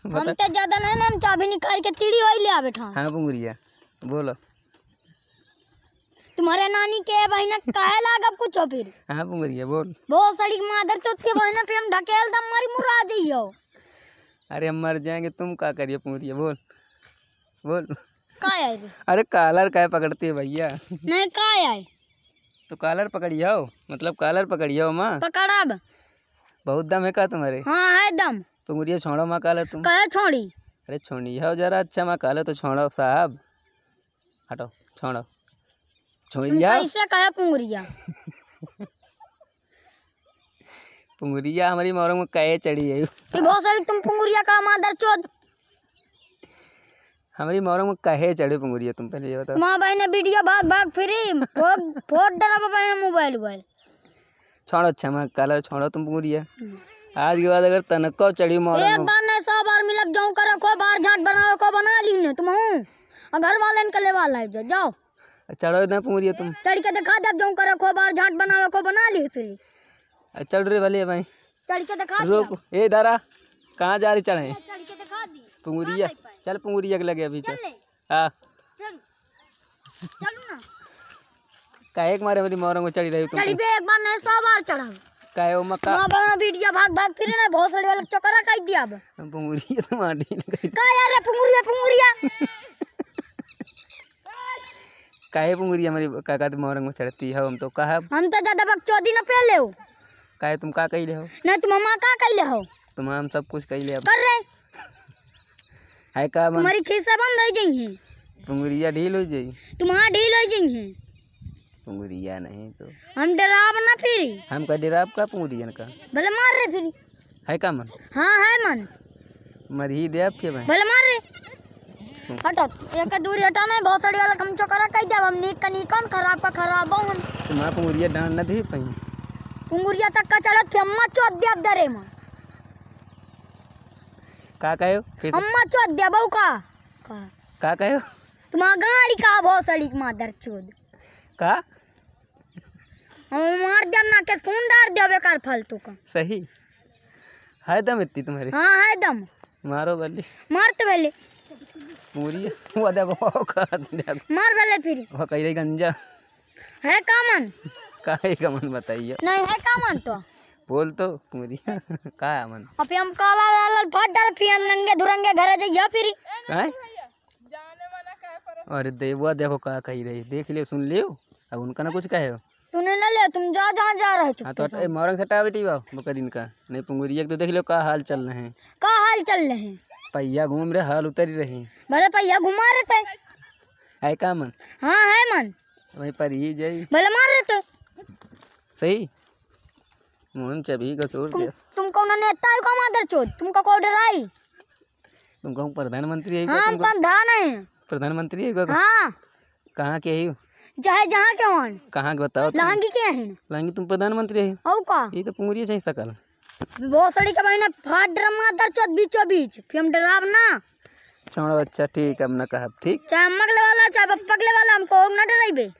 हम तो ज्यादा नहीं हम चाबी निकाल के तीड़ी वही ले आ बैठा हां पुंगरिया बोलो तुम्हारे नानी के बहना काहे लागब कुछ फिर हां पुंगरिया बोल बहुत सारी मादर चौथ के बहना पे हम ढकेल दम मारी मुरा जइयो अरे हम मर जाएंगे तुम का करियो पुंगरिया बोल बोल काय है अरे कालर काहे पकड़ते है भैया नहीं काय है तो कालर पकड़ियो मतलब कालर मां पकड़ अब बहुत दम है का तुम्हारे हां है दम तुम तो गुड़िया छोड़ो माँ काले तुम कहे छोड़ी अरे छोड़ी हो जरा अच्छा माँ काले तो छोड़ो साहब हटो छोड़ो पुंगुरिया हमारी मोरू में कहे चढ़ी है बहुत सारी तुम पुंगुरिया का मादर चोद हमारी मोरू में कहे चढ़ी पुंगुरिया तुम पहले ये बताओ माँ भाई ने वीडियो भाग भाग फिरी फोट फोट डरा भाई मोबाइल मोबाइल छोड़ो अच्छा माँ कलर छोड़ो तुम पुंगुरिया आज के बाद अगर तनको चढ़ी मारो एक तो- बार ने सौ बार मिलक जाऊं करो को बार झाट बनाओ को बना ली ने तुम हूं और घर वाले इनके ले वाला है जाओ चढ़ो ना पूरी तुम चढ़ के दिखा दे जाऊं करो को बार झाट बनाओ को बना ली इसलिए चढ़ रे भले भाई चढ़ के दिखा रोक ए दारा कहां जा रही चढ़े चढ़ के दिखा दी पुंगुरिया चल पुंगुरिया के लगे अभी चल हां चल चलू ना का एक मारे वाली मोरंग चढ़ी रही तुम चढ़ी तो। पे एक बार नहीं सौ बार चढ़ा काय ओ मका मा बना बिटिया भाग भाग फिरे ना भोसड़े वाला चकरा काई दिया अब पंगुरिया तो माडी काई का यार पंगुरिया पंगुरिया काय पंगुरिया हमारी काका तुम औरंग में चढ़ती है हम तो कह हम तो ज्यादा बक चौदी ना पहले हो काय तुम का कइले हो ना तुम मां का कइले हो तुम हम सब कुछ कइले अब कर रे है का तुम्हारी खीसा बंद हो जाई है पुंगुरिया ढील हो जाई तुम्हारा ढील हो जाई है पुंगरिया नहीं तो हम डराब ना फिर हम का डराब का पुंगरियन का भले मार रे फिर है का मन हां है मन मर ही दे के भाई भले मार रे हम्म। हटो एक दूरी हटा ना बहुत सड़ी वाला कम चोकरा कह जाब हम नीक का नीक कौन खराब का खराब हम तुम्हारा तो पुंगरिया डांड ना दी पई पुंगरिया तक का चढ़त फिर अम्मा चो अद्याप डरे मां का कहयो अम्मा चो अद्याप का का कहयो तुम्हारा गाड़ी का बहुत मादर चोद का मार देब ना के खून डाल देब बेकार फालतू का सही है दम इतनी तुम्हारी हां है दम मारो बल्ली मारते बल्ली पूरी वो देखो वो कर देखो मार बल्ले फिर वो कह रही गंजा है कामन काहे कामन बताइए नहीं है कामन तो बोल तो पूरी का है मन अभी हम काला लाल फट डाल पियन नंगे धुरंगे घर जाइए फिर हैं अरे देवा देखो का कह रही देख लियो सुन लियो अब उनका ना कुछ कहे हो सुने ना ले तुम जा जहाँ जा रहे हो हाँ, तो ए, मोरंग से टावे टीवा बाबू दिन का नहीं पुंगुरी एक तो देख लो का हाल चल रहे हैं का हाल चल रहे हैं पैया घूम रहे हाल उतर ही रहे भले पैया घुमा रहे थे है का मन हाँ है मन वही पर ही जाई भले मार रहे थे सही मोहन चबी को तोड़ तुम, तुम कौन नेता है का मादर चोद तुम का कोडर आई तुम कौन प्रधानमंत्री है हाँ प्रधान है प्रधानमंत्री है हाँ कहाँ के है चाहे जहाँ के वन कहाँ के बताओ लहंगी के हैं लहंगी तुम प्रधानमंत्री हैं औ का ये तो पुंगरी चाहिए सकल बहुत सड़ी का महीना फाट ड्रामा दर चोट बीचो बीच फिर हम डराव ना छोड़ो अच्छा ठीक हम ना कहब ठीक चाहे मगले वाला चाहे पगले के वाला हमको ना डराइबे